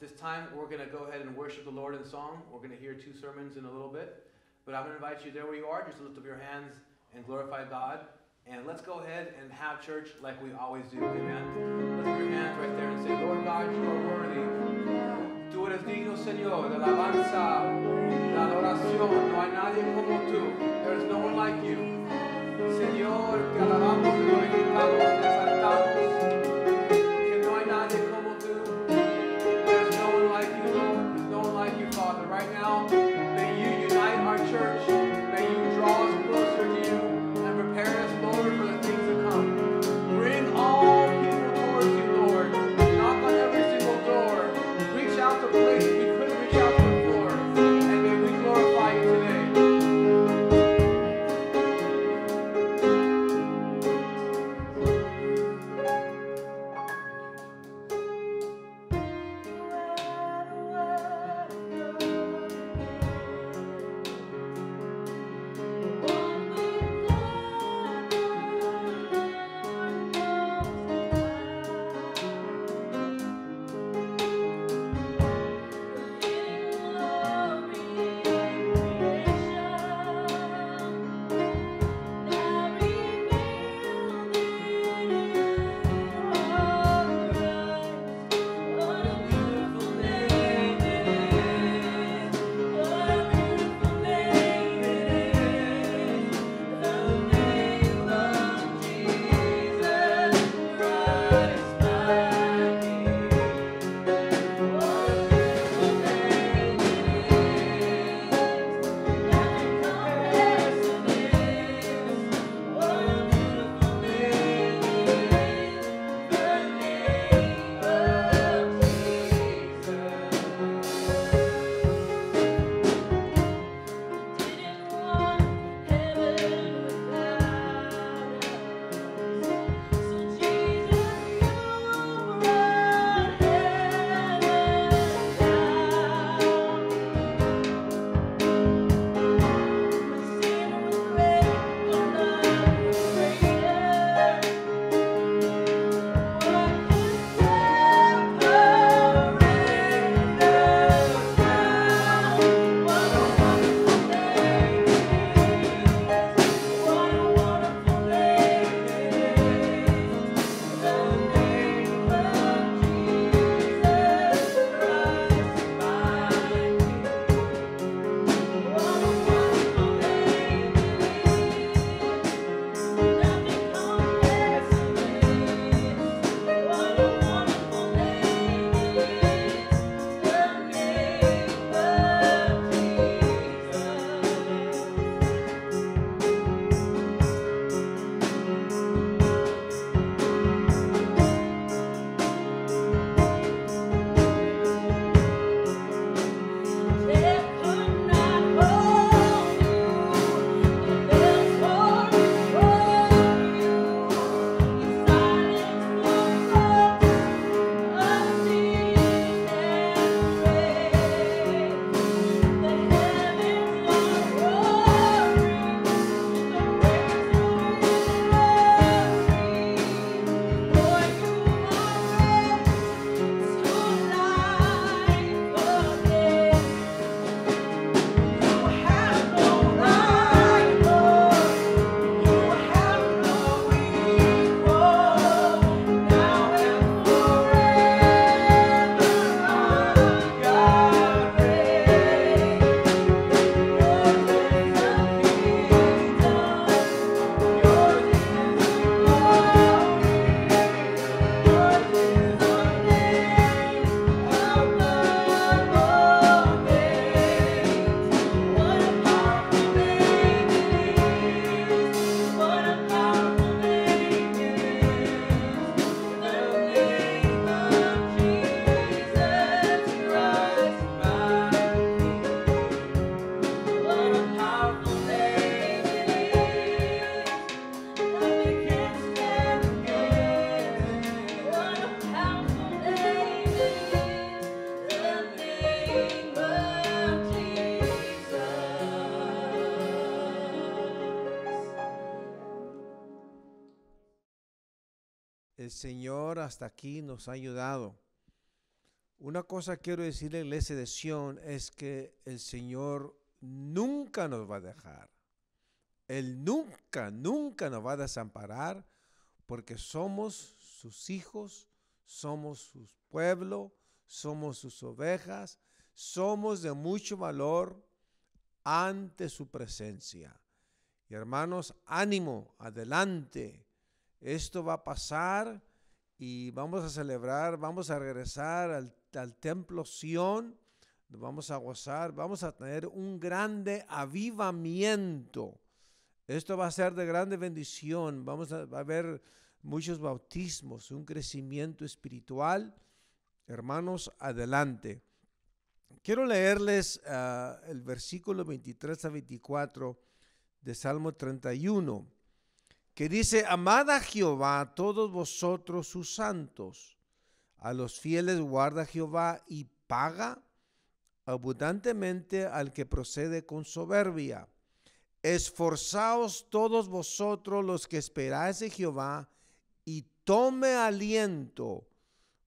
this time, we're going to go ahead and worship the Lord in song. We're going to hear two sermons in a little bit. But I'm going to invite you there where you are, just lift up your hands and glorify God. And let's go ahead and have church like we always do. Amen. Lift up your hands right there and say, Lord God, you are worthy. Tú eres digno, Señor, de alabanza, la adoración. No hay nadie como tú. There is no one like you. Señor, te alabamos, te glorificamos, te exaltamos. hasta aquí nos ha ayudado. Una cosa quiero decirle a la iglesia de Sion es que el Señor nunca nos va a dejar. Él nunca, nunca nos va a desamparar porque somos sus hijos, somos su pueblo, somos sus ovejas, somos de mucho valor ante su presencia. Y hermanos, ánimo, adelante. Esto va a pasar y vamos a celebrar, vamos a regresar al, al templo Sión, vamos a gozar, vamos a tener un grande avivamiento. Esto va a ser de grande bendición, vamos a, ver muchos bautismos, un crecimiento espiritual. Hermanos, adelante. Quiero leerles ah, el versículo 23 a 24 de Salmo 31 que dice, amada Jehová, todos vosotros sus santos, a los fieles guarda Jehová y paga abundantemente al que procede con soberbia. Esforzaos todos vosotros los que esperáis de Jehová y tome aliento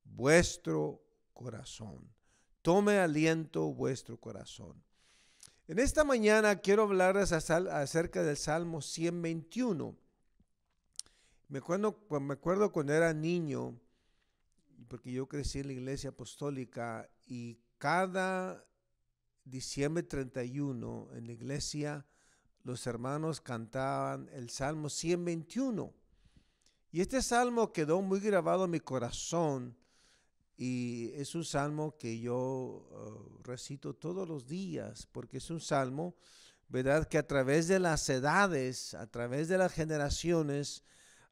vuestro corazón. Tome aliento vuestro corazón. En esta mañana quiero hablarles acerca del Salmo 121. Me acuerdo, me acuerdo cuando era niño, porque yo crecí en la iglesia apostólica y cada diciembre 31 en la iglesia los hermanos cantaban el Salmo 121. Y este salmo quedó muy grabado en mi corazón y es un salmo que yo uh, recito todos los días porque es un salmo, ¿verdad? Que a través de las edades, a través de las generaciones,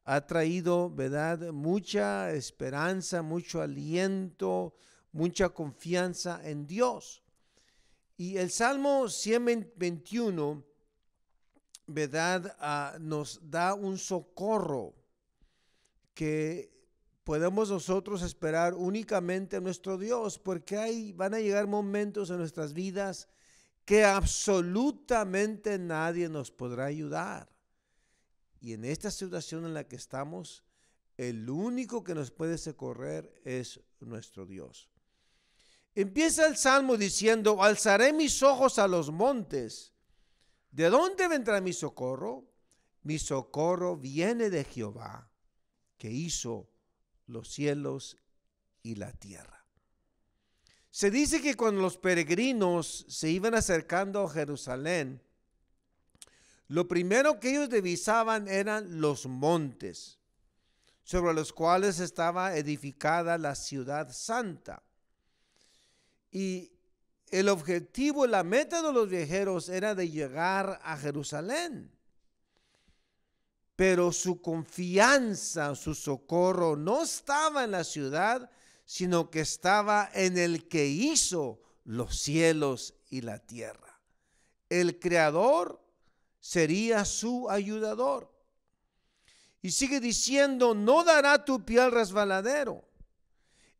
ha traído, ¿verdad? Mucha esperanza, mucho aliento, mucha confianza en Dios. Y el Salmo 121, ¿verdad? Ah, nos da un socorro que podemos nosotros esperar únicamente a nuestro Dios, porque hay, van a llegar momentos en nuestras vidas que absolutamente nadie nos podrá ayudar. Y en esta situación en la que estamos, el único que nos puede socorrer es nuestro Dios. Empieza el salmo diciendo, alzaré mis ojos a los montes. ¿De dónde vendrá mi socorro? Mi socorro viene de Jehová, que hizo los cielos y la tierra. Se dice que cuando los peregrinos se iban acercando a Jerusalén, lo primero que ellos divisaban eran los montes, sobre los cuales estaba edificada la ciudad santa. Y el objetivo, la meta de los viajeros era de llegar a Jerusalén. Pero su confianza, su socorro no estaba en la ciudad, sino que estaba en el que hizo los cielos y la tierra. El creador sería su ayudador. Y sigue diciendo, no dará tu pie al resbaladero.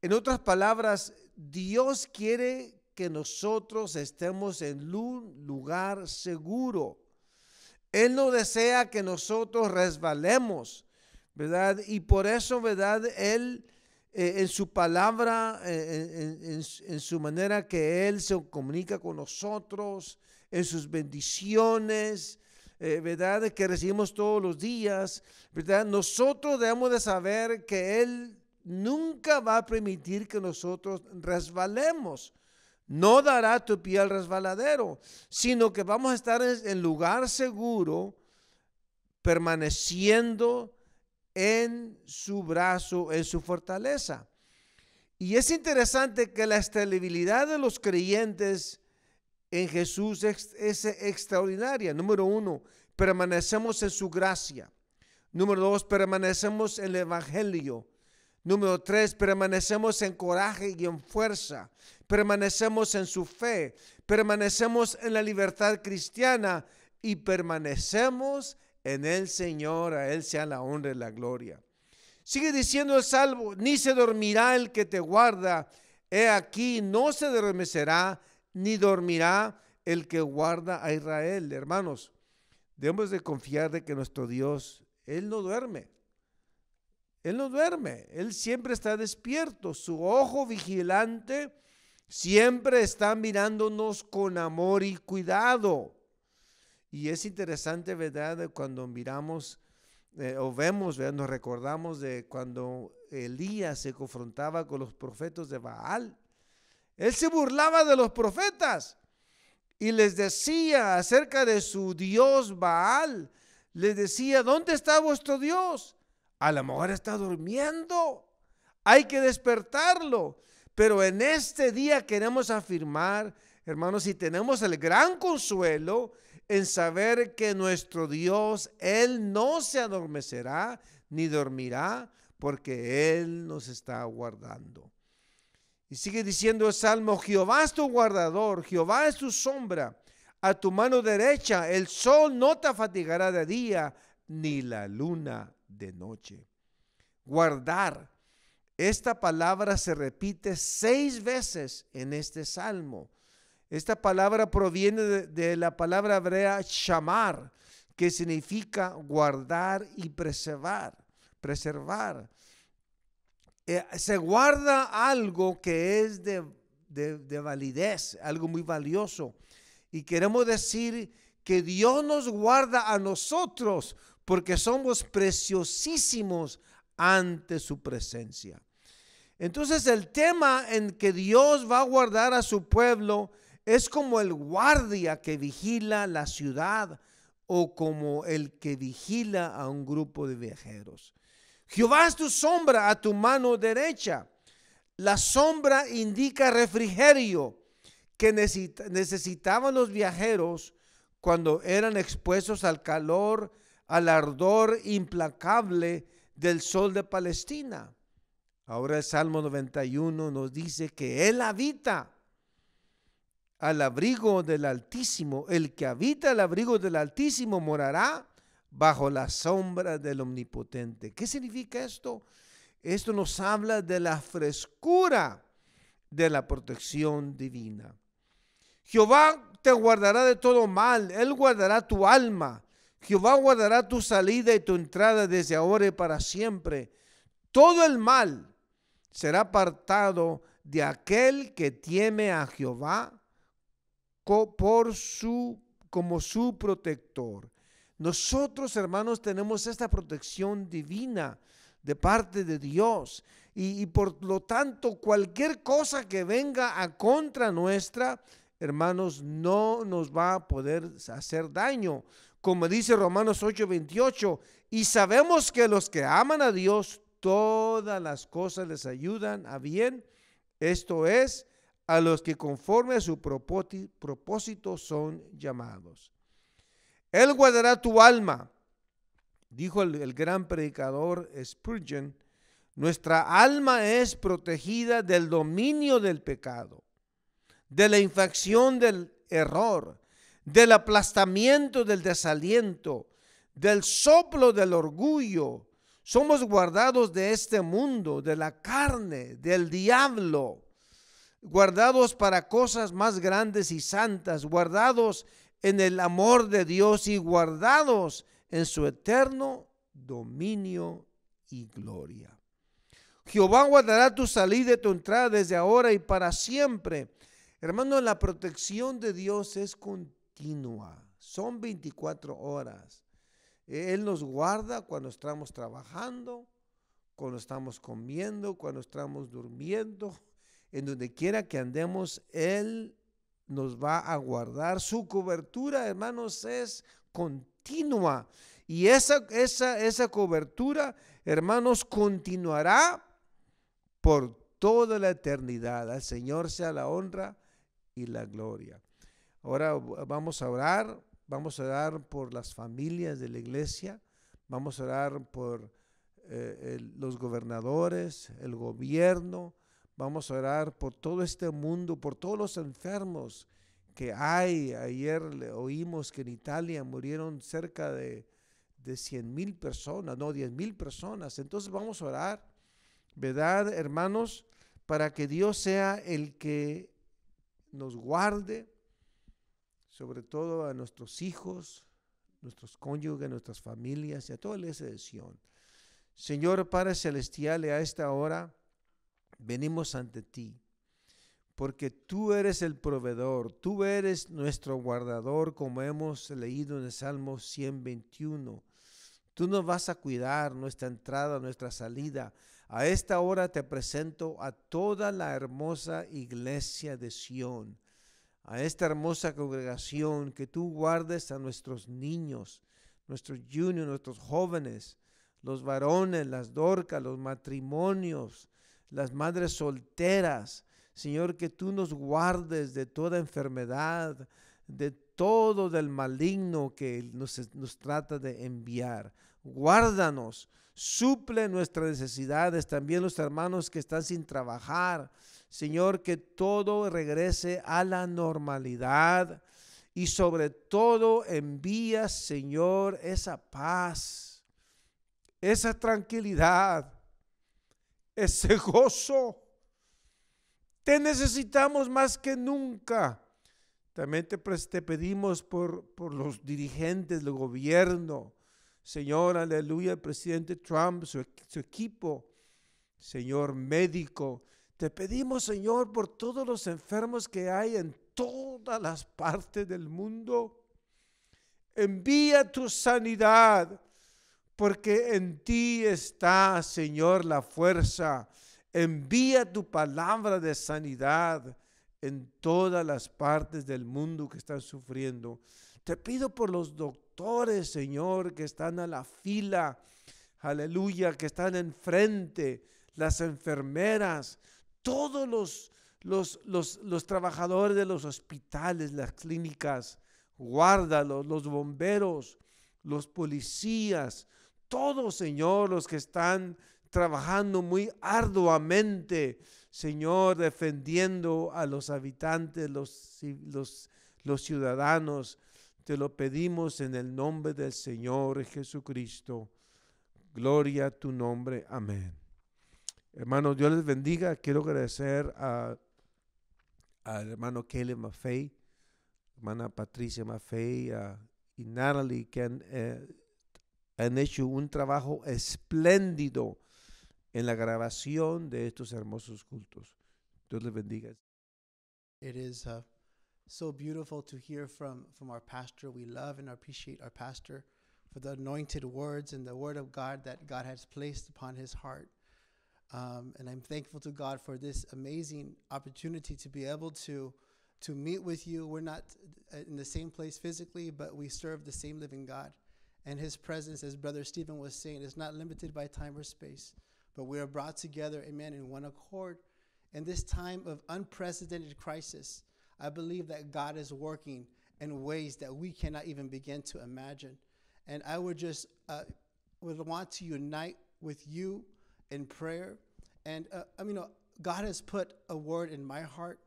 En otras palabras, Dios quiere que nosotros estemos en un lugar seguro. Él no desea que nosotros resbalemos, ¿verdad? Y por eso, ¿verdad? Él eh, en su palabra, eh, en, en su manera que Él se comunica con nosotros, en sus bendiciones, eh, ¿verdad? Que recibimos todos los días, ¿verdad? Nosotros debemos de saber que Él nunca va a permitir que nosotros resbalemos. No dará tu pie al resbaladero, sino que vamos a estar en lugar seguro, permaneciendo en su brazo, en su fortaleza. Y es interesante que la estabilidad de los creyentes en Jesús es, extraordinaria. Número uno, permanecemos en su gracia. Número dos, permanecemos en el Evangelio. Número tres, permanecemos en coraje y en fuerza. Permanecemos en su fe. Permanecemos en la libertad cristiana y permanecemos en el Señor. A Él sea la honra y la gloria. Sigue diciendo el salvo, ni se dormirá el que te guarda. He aquí, no se dormecerá ni dormirá el que guarda a Israel. Hermanos, debemos de confiar de que nuestro Dios, Él no duerme. Él no duerme, Él siempre está despierto, su ojo vigilante siempre está mirándonos con amor y cuidado. Y es interesante, ¿verdad?, cuando miramos eh, o vemos, ¿verdad? nos recordamos de cuando Elías se confrontaba con los profetas de Baal. Él se burlaba de los profetas y les decía acerca de su dios Baal. Les decía, ¿dónde está vuestro dios? A lo mejor está durmiendo. Hay que despertarlo. Pero en este día queremos afirmar, hermanos, y tenemos el gran consuelo en saber que nuestro Dios, Él no se adormecerá ni dormirá, porque Él nos está guardando. Y sigue diciendo el Salmo, Jehová es tu guardador, Jehová es tu sombra. A tu mano derecha el sol no te fatigará de día, ni la luna de noche. Guardar. Esta palabra se repite seis veces en este salmo. Esta palabra proviene de, de la palabra hebrea shamar, que significa guardar y preservar. Preservar. Eh, se guarda algo que es de validez, algo muy valioso. Y queremos decir que Dios nos guarda a nosotros porque somos preciosísimos ante su presencia. Entonces el tema en que Dios va a guardar a su pueblo es como el guardia que vigila la ciudad o como el que vigila a un grupo de viajeros. Jehová es tu sombra a tu mano derecha. La sombra indica refrigerio que necesitaban los viajeros cuando eran expuestos al calor, al ardor implacable del sol de Palestina. Ahora el Salmo 91 nos dice que Él habita al abrigo del Altísimo. El que habita al abrigo del Altísimo morará bajo la sombra del Omnipotente. ¿Qué significa esto? Esto nos habla de la frescura de la protección divina. Jehová te guardará de todo mal, Él guardará tu alma, Jehová guardará tu salida y tu entrada desde ahora y para siempre. Todo el mal será apartado de aquel que tiene a Jehová por su, como su protector. Nosotros, hermanos, tenemos esta protección divina de parte de Dios. Y, por lo tanto, cualquier cosa que venga a contra nuestra, hermanos, no nos va a poder hacer daño. Como dice Romanos 8:28, y sabemos que los que aman a Dios, todas las cosas les ayudan a bien. Esto es, a los que conforme a su propósito son llamados. Él guardará tu alma. Dijo el, gran predicador Spurgeon, nuestra alma es protegida del dominio del pecado, de la infección del error, del aplastamiento del desaliento, del soplo del orgullo. Somos guardados de este mundo, de la carne, del diablo, guardados para cosas más grandes y santas, guardados en el amor de Dios y guardados en su eterno dominio y gloria. Jehová guardará tu salida y tu entrada desde ahora y para siempre. Hermano, la protección de Dios es continua. Son 24 horas. Él nos guarda cuando estamos trabajando, cuando estamos comiendo, cuando estamos durmiendo. En donde quiera que andemos, Él nos va a guardar. Su cobertura, hermanos, es continua. Y esa, esa, esa cobertura, hermanos, continuará por toda la eternidad. Al Señor sea la honra y la gloria. Ahora vamos a orar, vamos a orar por las familias de la iglesia, vamos a orar por eh, los gobernadores, el gobierno, Vamos a orar por todo este mundo, por todos los enfermos que hay. Ayer oímos que en Italia murieron cerca de, de 100 mil personas, no, 10 mil personas. Entonces vamos a orar, ¿verdad, hermanos? Para que Dios sea el que nos guarde, sobre todo a nuestros hijos, nuestros cónyuges, nuestras familias y a toda la iglesia Señor Padre Celestial, a esta hora venimos ante ti, porque tú eres el proveedor, tú eres nuestro guardador, como hemos leído en el Salmo 121. Tú nos vas a cuidar nuestra entrada, nuestra salida. A esta hora te presento a toda la hermosa iglesia de Sión, a esta hermosa congregación, que tú guardes a nuestros niños, nuestros juniors, nuestros jóvenes, los varones, las dorcas, los matrimonios, las madres solteras. Señor, que tú nos guardes de toda enfermedad, de todo del maligno que nos, trata de enviar. Guárdanos, suple nuestras necesidades, también los hermanos que están sin trabajar. Señor, que todo regrese a la normalidad y sobre todo envías, Señor, esa paz, esa tranquilidad ese gozo. Te necesitamos más que nunca. También te, pedimos por, los dirigentes del gobierno. Señor, aleluya, el presidente Trump, su, su equipo. Señor médico, te pedimos, Señor, por todos los enfermos que hay en todas las partes del mundo. Envía tu sanidad porque en ti está, Señor, la fuerza. Envía tu palabra de sanidad en todas las partes del mundo que están sufriendo. Te pido por los doctores, Señor, que están a la fila, aleluya, que están enfrente, las enfermeras, todos los, los, los trabajadores de los hospitales, las clínicas, guárdalos, los bomberos, los policías, todos, Señor, los que están trabajando muy arduamente, Señor, defendiendo a los habitantes, los, ciudadanos. Te lo pedimos en el nombre del Señor Jesucristo. Gloria a tu nombre. Amén. Hermanos, Dios les bendiga. Quiero agradecer a, al hermano Caleb Maffei, hermana Patricia Maffei y Natalie que han eh, han hecho un trabajo espléndido en la grabación de estos hermosos cultos. Dios les bendiga. It is uh, so beautiful to hear from, from our pastor. We love and appreciate our pastor for the anointed words and the word of God that God has placed upon his heart. Um, and I'm thankful to God for this amazing opportunity to be able to to meet with you. We're not uh, in the same place physically, but we serve the same living God and his presence, as Brother Stephen was saying, is not limited by time or space, but we are brought together, amen, in one accord. In this time of unprecedented crisis, I believe that God is working in ways that we cannot even begin to imagine. And I would just uh, would want to unite with you in prayer. And uh, I um, mean, you know, God has put a word in my heart,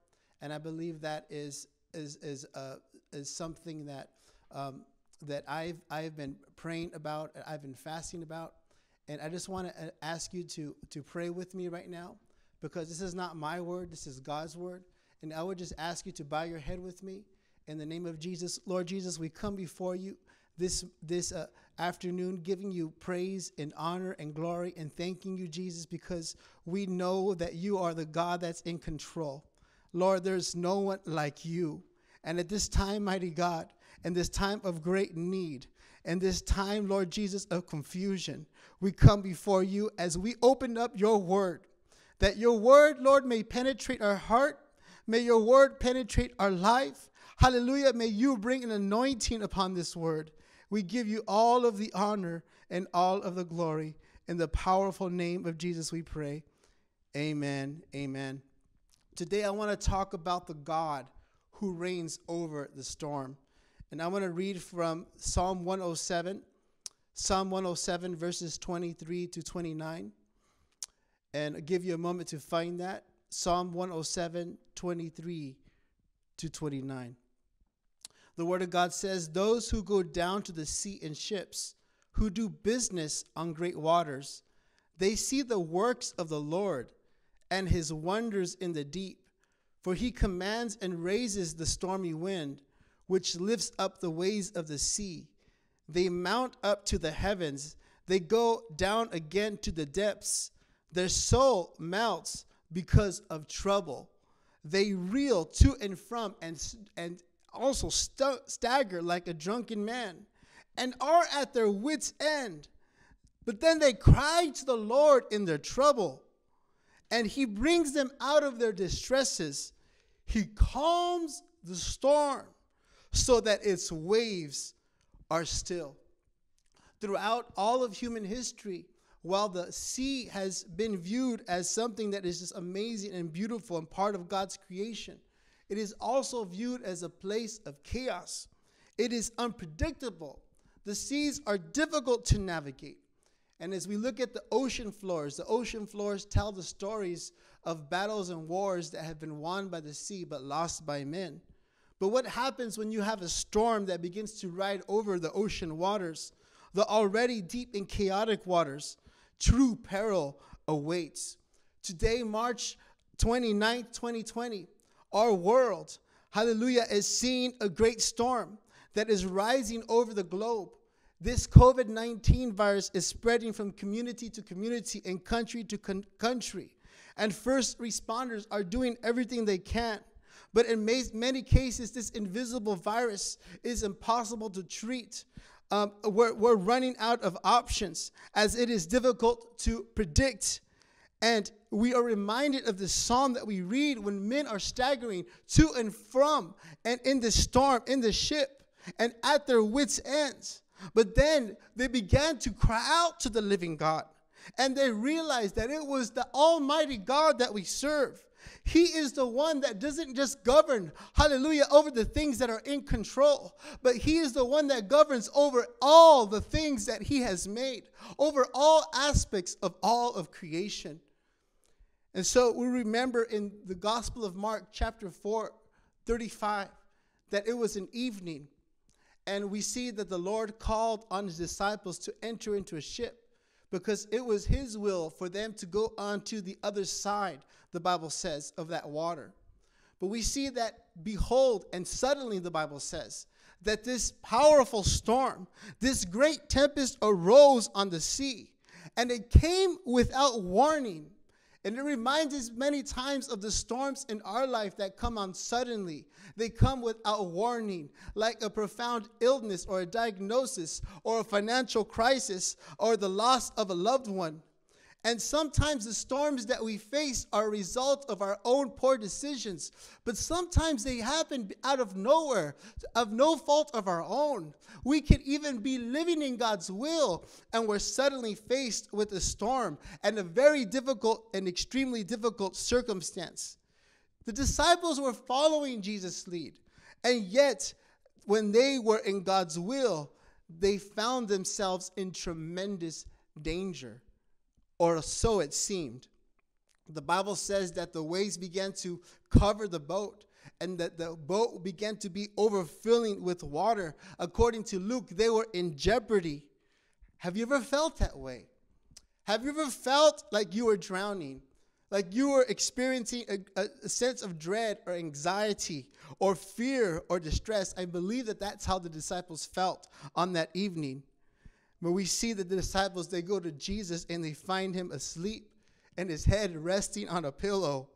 and I believe that is is is uh, is something that um, that I've I've been praying about, I've been fasting about, and I just want to uh, ask you to to pray with me right now, because this is not my word, this is God's word, and I would just ask you to bow your head with me in the name of Jesus, Lord Jesus. We come before you this this uh, afternoon, giving you praise and honor and glory, and thanking you, Jesus, because we know that you are the God that's in control. Lord, there's no one like you, and at this time, mighty God. In this time of great need, in this time, Lord Jesus, of confusion, we come before you as we open up your word. That your word, Lord, may penetrate our heart. May your word penetrate our life. Hallelujah. May you bring an anointing upon this word. We give you all of the honor and all of the glory. In the powerful name of Jesus, we pray. Amen. Amen. Today, I want to talk about the God who reigns over the storm. And I want to read from Psalm 107, Psalm 107, verses 23 to 29. And I'll give you a moment to find that. Psalm 107, 23 to 29. The Word of God says, Those who go down to the sea in ships, who do business on great waters, they see the works of the Lord and his wonders in the deep. For he commands and raises the stormy wind which lifts up the ways of the sea. They mount up to the heavens, they go down again to the depths. Their soul melts because of trouble. They reel to and from and, and also stagger like a drunken man and are at their wits' end. But then they cry to the Lord in their trouble, and He brings them out of their distresses. He calms the storm so that its waves are still. Throughout all of human history, while the sea has been viewed as something that is just amazing and beautiful and part of God's creation, it is also viewed as a place of chaos. It is unpredictable. The seas are difficult to navigate. And as we look at the ocean floors, the ocean floors tell the stories of battles and wars that have been won by the sea but lost by men. But what happens when you have a storm that begins to ride over the ocean waters, the already deep and chaotic waters? True peril awaits. Today, March 29th, 2020, our world, hallelujah, is seeing a great storm that is rising over the globe. This COVID 19 virus is spreading from community to community and country to con- country. And first responders are doing everything they can but in many cases, this invisible virus is impossible to treat. Um, we're, we're running out of options as it is difficult to predict. And we are reminded of the psalm that we read when men are staggering to and from and in the storm, in the ship, and at their wits' ends. But then they began to cry out to the living God. And they realized that it was the Almighty God that we serve. He is the one that doesn't just govern, hallelujah, over the things that are in control, but He is the one that governs over all the things that He has made, over all aspects of all of creation. And so we remember in the Gospel of Mark, chapter 4, 35, that it was an evening, and we see that the Lord called on His disciples to enter into a ship because it was his will for them to go on to the other side the Bible says, of that water. But we see that, behold, and suddenly the Bible says, that this powerful storm, this great tempest arose on the sea, and it came without warning. And it reminds us many times of the storms in our life that come on suddenly. They come without warning, like a profound illness or a diagnosis or a financial crisis or the loss of a loved one and sometimes the storms that we face are a result of our own poor decisions. But sometimes they happen out of nowhere, of no fault of our own. We could even be living in God's will, and we're suddenly faced with a storm and a very difficult and extremely difficult circumstance. The disciples were following Jesus' lead, and yet, when they were in God's will, they found themselves in tremendous danger or so it seemed. The Bible says that the waves began to cover the boat and that the boat began to be overfilling with water. According to Luke, they were in jeopardy. Have you ever felt that way? Have you ever felt like you were drowning? Like you were experiencing a, a, sense of dread or anxiety or fear or distress? I believe that that's how the disciples felt on that evening where we see that the disciples they go to Jesus and they find him asleep and his head resting on a pillow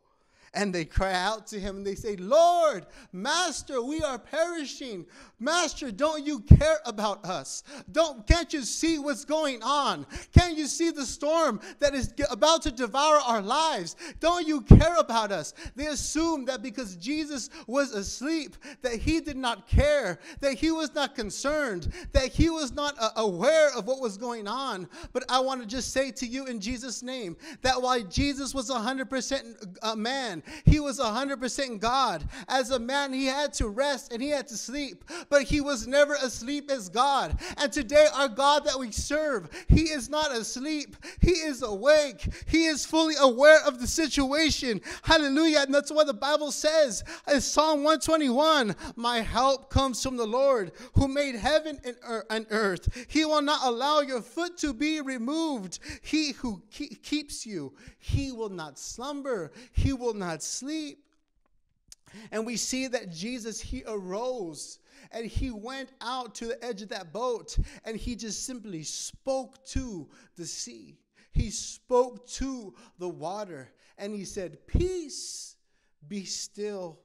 and they cry out to him and they say, Lord, Master, we are perishing. Master, don't you care about us? Don't, can't you see what's going on? Can't you see the storm that is about to devour our lives? Don't you care about us? They assume that because Jesus was asleep, that he did not care, that he was not concerned, that he was not uh, aware of what was going on. But I want to just say to you in Jesus' name that while Jesus was 100% a uh, man, he was 100% God. As a man, he had to rest and he had to sleep, but he was never asleep as God. And today, our God that we serve, he is not asleep, he is awake, he is fully aware of the situation. Hallelujah. And that's what the Bible says in Psalm 121 My help comes from the Lord who made heaven and earth. He will not allow your foot to be removed. He who keeps you, he will not slumber, he will not not sleep. And we see that Jesus, he arose and he went out to the edge of that boat and he just simply spoke to the sea. He spoke to the water and he said, Peace, be still.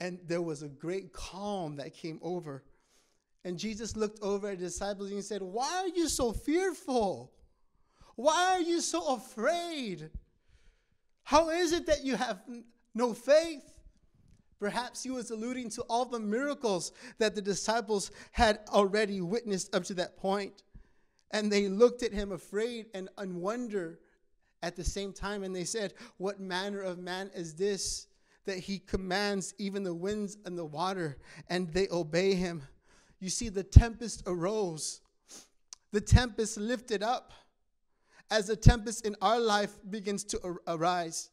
And there was a great calm that came over. And Jesus looked over at the disciples and he said, Why are you so fearful? Why are you so afraid? How is it that you have no faith? Perhaps he was alluding to all the miracles that the disciples had already witnessed up to that point. And they looked at him afraid and in wonder at the same time. And they said, What manner of man is this that he commands even the winds and the water, and they obey him? You see, the tempest arose, the tempest lifted up as a tempest in our life begins to ar arise.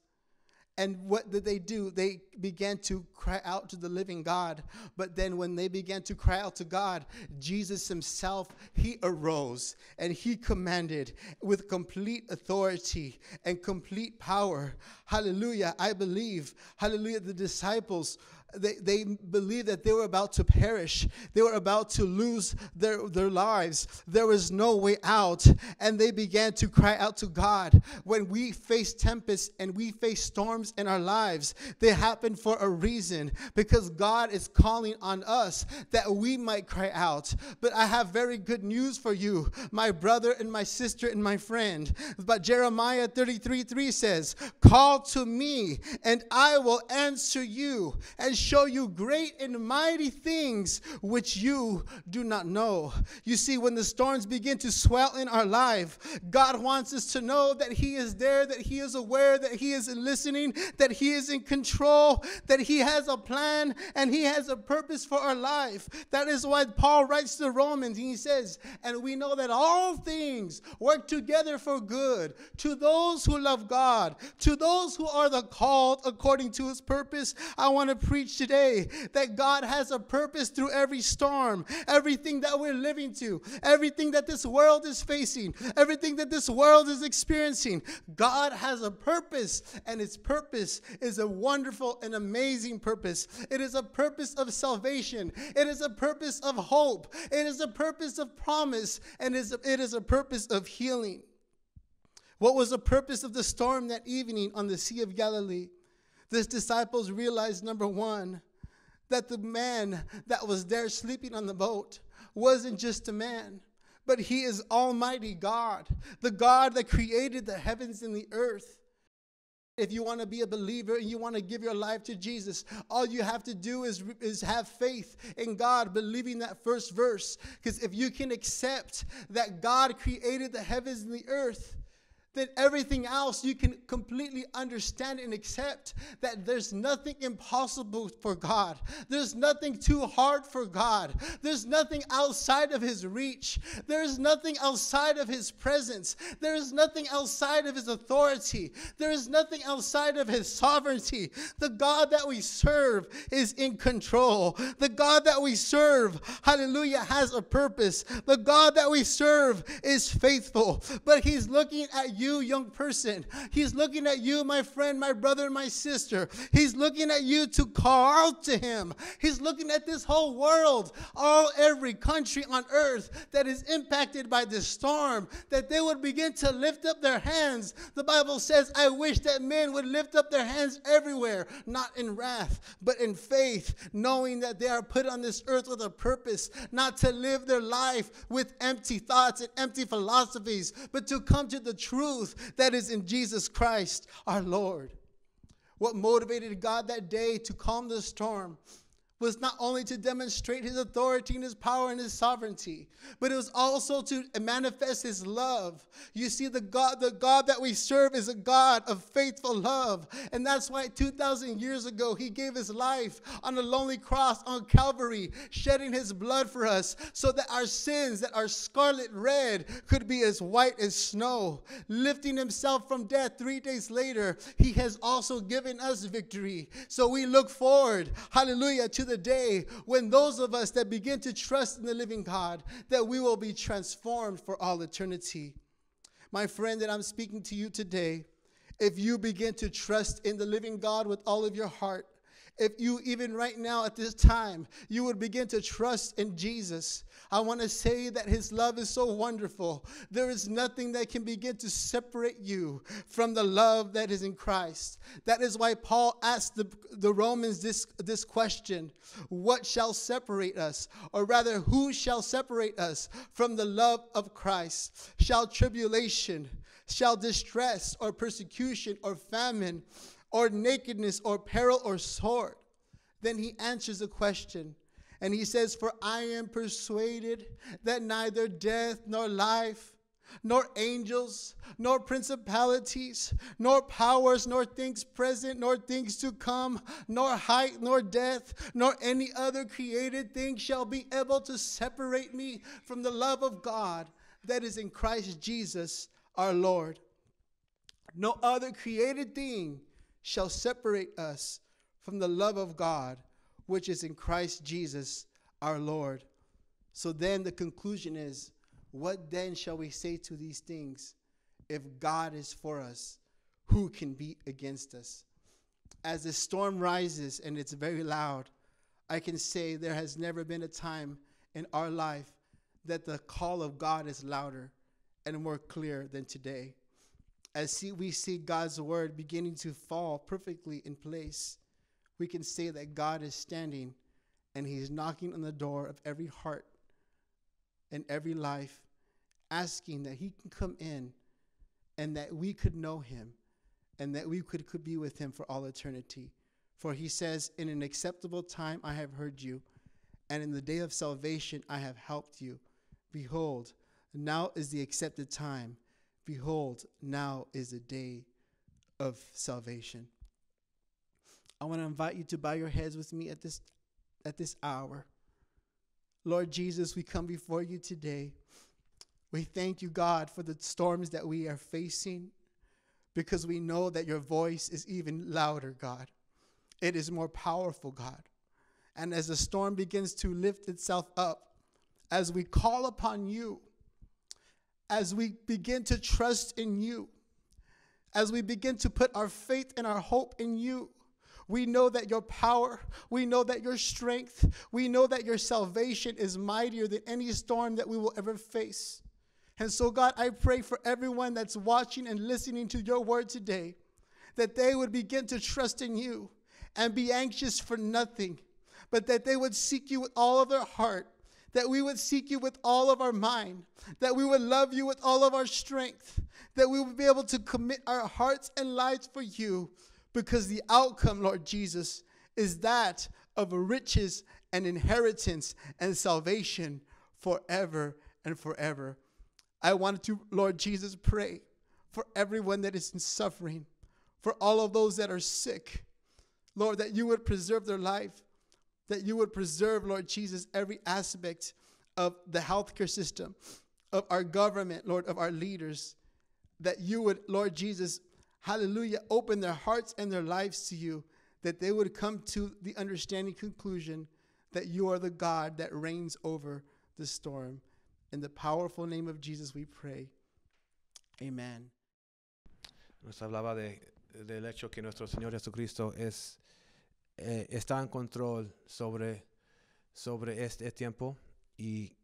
And what did they do? They began to cry out to the living God. But then, when they began to cry out to God, Jesus himself, he arose and he commanded with complete authority and complete power. Hallelujah. I believe, hallelujah, the disciples they, they believed that they were about to perish. They were about to lose their, their lives. There was no way out. And they began to cry out to God. When we face tempests and we face storms in our lives, they happen for a reason because God is calling on us that we might cry out. But I have very good news for you, my brother and my sister and my friend. But Jeremiah 33 3 says, Call to me, and I will answer you and show you great and mighty things which you do not know. You see, when the storms begin to swell in our life, God wants us to know that He is there, that He is aware, that He is listening, that He is in control, that He has a plan and He has a purpose for our life. That is why Paul writes to Romans and he says, And we know that all things work together for good to those who love God, to those who are the called according to His purpose. I want to preach today that God has a purpose through every storm, everything that we're living to, everything that this world is facing, everything that this world is experiencing. God has a purpose, and its purpose is a wonderful and amazing purpose. It is a purpose of salvation, it is a purpose of hope, it is a purpose of promise, and it is a purpose of healing. What was the purpose of the storm that evening on the Sea of Galilee? This disciples realized number one, that the man that was there sleeping on the boat wasn't just a man, but he is Almighty God, the God that created the heavens and the earth. If you want to be a believer and you want to give your life to Jesus, all you have to do is, is have faith in God, believing that first verse. Because if you can accept that God created the heavens and the earth, then everything else you can completely understand and accept that there's nothing impossible for God. There's nothing too hard for God. There's nothing outside of His reach. There's nothing outside of His presence. There is nothing outside of His authority. There is nothing outside of His sovereignty. The God that we serve is in control. The God that we serve, hallelujah, has a purpose. The God that we serve is faithful, but He's looking at you you, young person. He's looking at you, my friend, my brother, my sister. He's looking at you to call out to him. He's looking at this whole world, all every country on earth that is impacted by this storm, that they would begin to lift up their hands. The Bible says, I wish that men would lift up their hands everywhere, not in wrath, but in faith, knowing that they are put on this earth with a purpose, not to live their life with empty thoughts and empty philosophies, but to come to the truth truth that is in Jesus Christ our Lord. What motivated God that day to calm the storm was not only to demonstrate his authority and his power and his sovereignty, but it was also to manifest his love. You see, the God, the God that we serve is a God of faithful love. And that's why 2,000 years ago, he gave his life on a lonely cross on Calvary, shedding his blood for us so that our sins that are scarlet red could be as white as snow. Lifting himself from death three days later, he has also given us victory. So we look forward, hallelujah, to the the day when those of us that begin to trust in the living God, that we will be transformed for all eternity. My friend, that I'm speaking to you today, if you begin to trust in the living God with all of your heart, if you even right now at this time you would begin to trust in jesus i want to say that his love is so wonderful there is nothing that can begin to separate you from the love that is in christ that is why paul asked the, the romans this, this question what shall separate us or rather who shall separate us from the love of christ shall tribulation shall distress or persecution or famine or nakedness or peril or sword. Then he answers the question and he says, For I am persuaded that neither death nor life, nor angels, nor principalities, nor powers, nor things present, nor things to come, nor height, nor depth, nor any other created thing shall be able to separate me from the love of God that is in Christ Jesus our Lord. No other created thing shall separate us from the love of God, which is in Christ Jesus our Lord. So then the conclusion is what then shall we say to these things? If God is for us, who can be against us? As the storm rises and it's very loud, I can say there has never been a time in our life that the call of God is louder and more clear than today as see, we see God's word beginning to fall perfectly in place, we can say that God is standing and He's knocking on the door of every heart and every life, asking that He can come in and that we could know Him and that we could, could be with Him for all eternity. For He says, In an acceptable time I have heard you, and in the day of salvation I have helped you. Behold, now is the accepted time Behold, now is the day of salvation. I want to invite you to bow your heads with me at this at this hour. Lord Jesus, we come before you today. We thank you, God, for the storms that we are facing because we know that your voice is even louder, God. It is more powerful, God. And as the storm begins to lift itself up, as we call upon you, as we begin to trust in you, as we begin to put our faith and our hope in you, we know that your power, we know that your strength, we know that your salvation is mightier than any storm that we will ever face. And so, God, I pray for everyone that's watching and listening to your word today that they would begin to trust in you and be anxious for nothing, but that they would seek you with all of their heart that we would seek you with all of our mind, that we would love you with all of our strength, that we would be able to commit our hearts and lives for you, because the outcome, Lord Jesus, is that of riches and inheritance and salvation forever and forever. I wanted to, Lord Jesus, pray for everyone that is in suffering, for all of those that are sick, Lord, that you would preserve their life that you would preserve, Lord Jesus, every aspect of the healthcare system, of our government, Lord, of our leaders, that you would, Lord Jesus, hallelujah, open their hearts and their lives to you, that they would come to the understanding conclusion that you are the God that reigns over the storm. In the powerful name of Jesus, we pray. Amen. Nos hablaba de, del hecho que nuestro Señor Jesucristo es Eh, está en control sobre, sobre este tiempo y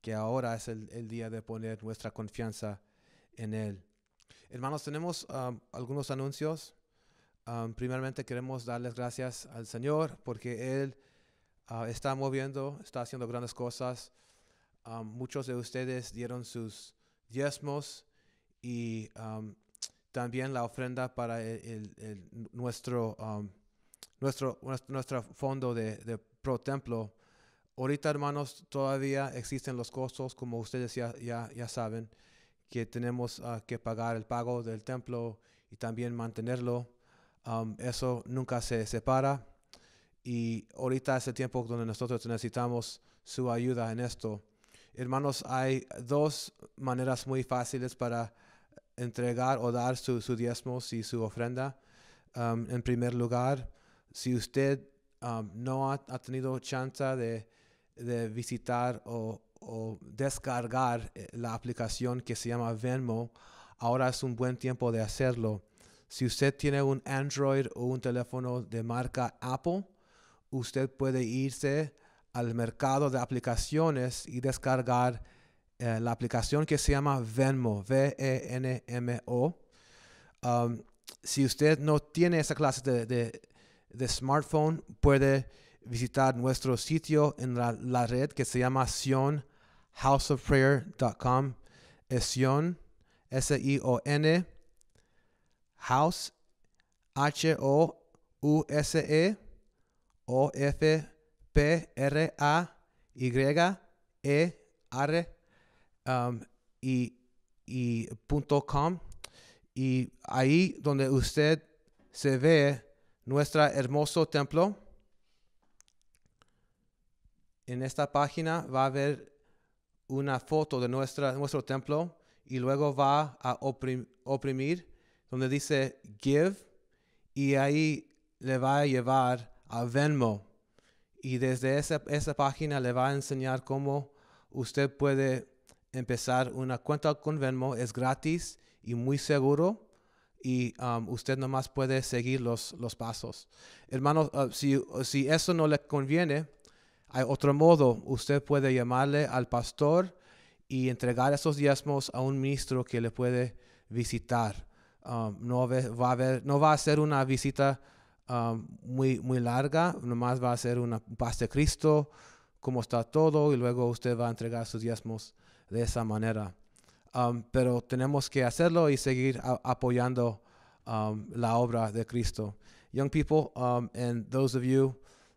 que ahora es el, día de poner nuestra confianza en Él. Hermanos, tenemos um, algunos anuncios. Um, primeramente queremos darles gracias al Señor porque Él uh, está moviendo, está haciendo grandes cosas. Um, muchos de ustedes dieron sus diezmos y también la ofrenda para el, nuestro nuestro, nuestro fondo de, Pro Templo. Ahorita, hermanos, todavía existen los costos, como ustedes ya, ya, saben, que tenemos ah, que pagar el pago del templo y también mantenerlo. Um, eso nunca se separa. Y ahorita es el tiempo donde nosotros necesitamos su ayuda en esto. Hermanos, hay dos maneras muy fáciles para entregar o dar su, su diezmos y su ofrenda. Um, en primer lugar, si usted um, no ha, tenido chance de, visitar o, descargar eh, la aplicación que se llama Venmo, ahora es un buen tiempo de hacerlo. Si usted tiene un Android o un teléfono de marca Apple, usted puede irse al mercado de aplicaciones y descargar eh, la aplicación que se llama Venmo, V-E-N-M-O. Um, si usted no tiene esa clase de de smartphone puede visitar nuestro sitio en la, red que se llama Sion Sion, S-I-O-N, house, H-O-U-S-E, O-F-P-R-A-Y-E-R, um, y, y punto com. Y ahí donde usted se ve nuestro hermoso templo. En esta página va a haber una foto de nuestro templo y luego va a oprimir donde dice give y ahí le va a llevar a Venmo. Y desde esa, esa página le va a enseñar cómo usted puede empezar una cuenta con Venmo. Es gratis y muy seguro y um, usted nomás puede seguir los, pasos. Hermanos, uh, uh, si, eso no le conviene, hay otro modo. Usted puede llamarle al pastor y entregar esos diezmos a un ministro que le puede visitar. Um, no, va a no va a ser una visita um, muy, muy larga, nomás va a ser una paz de Cristo, cómo está todo, y luego usted va a entregar sus diezmos de esa manera. Um, pero tenemos que hacerlo y seguir keep apoyando um, la obra de Cristo. Young people, um, and those of you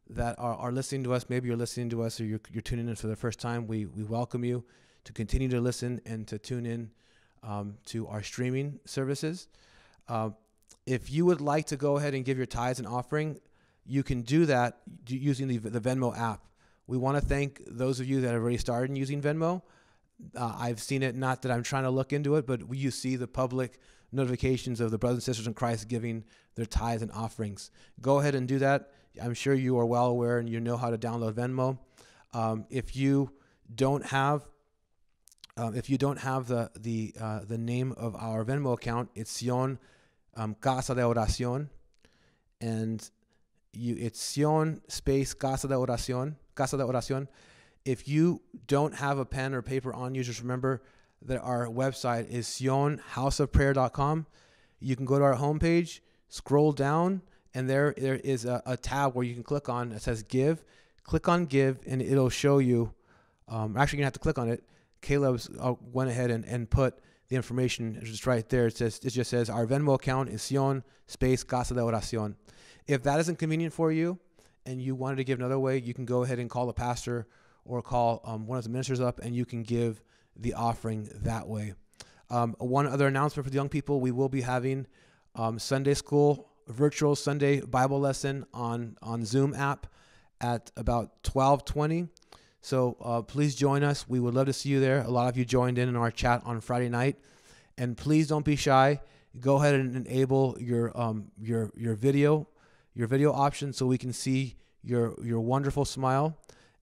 that are, are, listening to us, maybe you're listening to us or you're, you're, tuning in for the first time, we, we welcome you to continue to listen and to tune in um, to our streaming services. Uh, if you would like to go ahead and give your tithes and offering, you can do that using the, the Venmo app. We want to thank those of you that have already started using Venmo. Uh, I've seen it, not that I'm trying to look into it, but you see the public notifications of the brothers and sisters in Christ giving their tithes and offerings. Go ahead and do that. I'm sure you are well aware and you know how to download Venmo. Um, if you don't have um, if you don't have the the uh, the name of our Venmo account, it's Sion um, Casa de Oración, and you it's Sion space Casa de Oración Casa de Oración, if you don't have a pen or paper on you, just remember that our website is sionhouseofprayer.com. You can go to our homepage, scroll down, and there there is a, a tab where you can click on. It says Give. Click on Give, and it'll show you. Um, actually, you're gonna have to click on it. Caleb's uh, went ahead and, and put the information just right there. It says it just says our Venmo account is Sion space Casa de Oración. If that isn't convenient for you, and you wanted to give another way, you can go ahead and call the pastor or call um, one of the ministers up and you can give the offering that way. Um, one other announcement for the young people we will be having um, Sunday school, virtual Sunday Bible lesson on, on Zoom app at about 1220. So uh, please join us. We would love to see you there. A lot of you joined in in our chat on Friday night. And please don't be shy. Go ahead and enable your, um, your, your video, your video option so we can see your, your wonderful smile.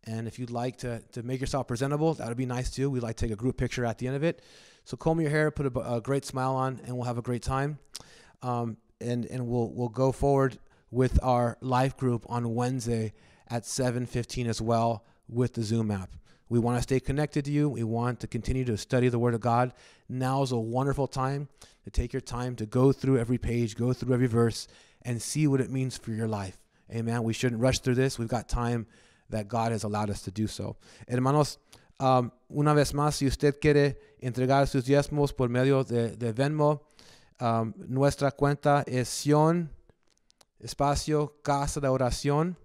And if you'd like to, to make yourself presentable, that would be nice too. We'd like to take a group picture at the end of it. So comb your hair, put a, a great smile on, and we'll have a great time. Um, and and we'll we'll go forward with our life group on Wednesday at 7:15 as well with the Zoom app. We want to stay connected to you. We want to continue to study the Word of God. Now is a wonderful time to take your time to go through every page, go through every verse, and see what it means for your life. Amen. We shouldn't rush through this. We've got time that God has allowed us to do Hermanos, um, una vez más, si usted quiere entregar sus diezmos por medio de, Venmo, um, nuestra cuenta es Sion, espacio, casa de oración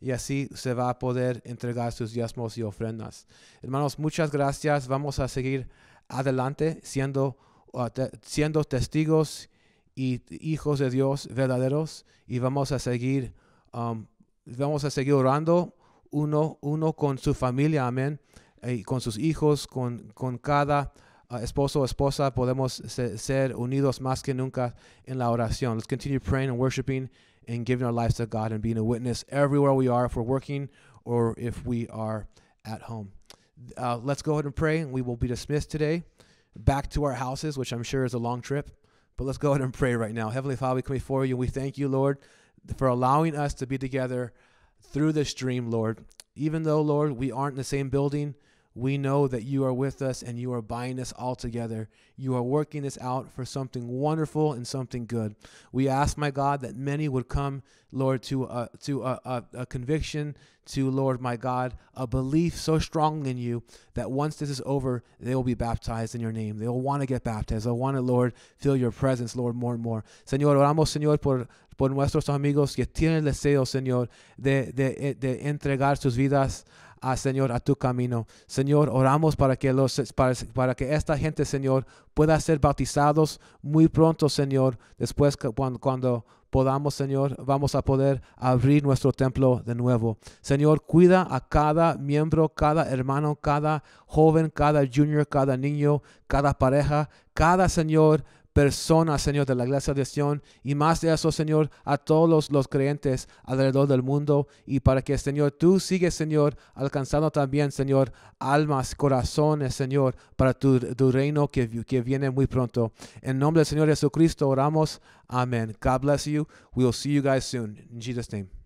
y así se va a poder entregar sus diezmos y ofrendas. Hermanos, muchas gracias. Vamos a seguir adelante siendo, uh, siendo testigos y hijos de Dios verdaderos y vamos a seguir, um, vamos a seguir orando uno, uno con su familia, amén, eh, y con sus hijos, con, con cada uh, esposo o esposa, podemos ser unidos más que nunca en la oración. Let's continue praying and worshiping and giving our lives to God and being a witness everywhere we are, if we're working or if we are at home. Uh, let's go ahead and pray, and we will be dismissed today back to our houses, which I'm sure is a long trip. But let's go ahead and pray right now. Heavenly Father, we come before you. We thank you, Lord, for allowing us to be together through this dream, Lord. Even though, Lord, we aren't in the same building, we know that you are with us and you are buying us all together. You are working this out for something wonderful and something good. We ask, my God, that many would come, Lord, to a, to a, a, a conviction, to, Lord, my God, a belief so strong in you that once this is over, they will be baptized in your name. They will want to get baptized. They'll want to, Lord, feel your presence, Lord, more and more. Señor, oramos, Señor, por por nuestros amigos que tienen el deseo, Señor, eh, de, entregar sus vidas a, Señor, a tu camino. Señor, oramos para que, los, para, que esta gente, Señor, pueda ser bautizados muy pronto, Señor, después cuando, cuando podamos, Señor, vamos a poder abrir nuestro templo de nuevo. Señor, cuida a cada miembro, cada hermano, cada joven, cada junior, cada niño, cada pareja, cada Señor personas, Señor, de la iglesia de Sion y más de eso, Señor, a todos los, creyentes alrededor del mundo y para que, Señor, tú sigues, Señor, alcanzando también, Señor, almas, corazones, Señor, para tu, reino que, que viene muy pronto. En nombre del Señor Jesucristo oramos. Amén. God bless you. We will see you guys soon. In Jesus' name.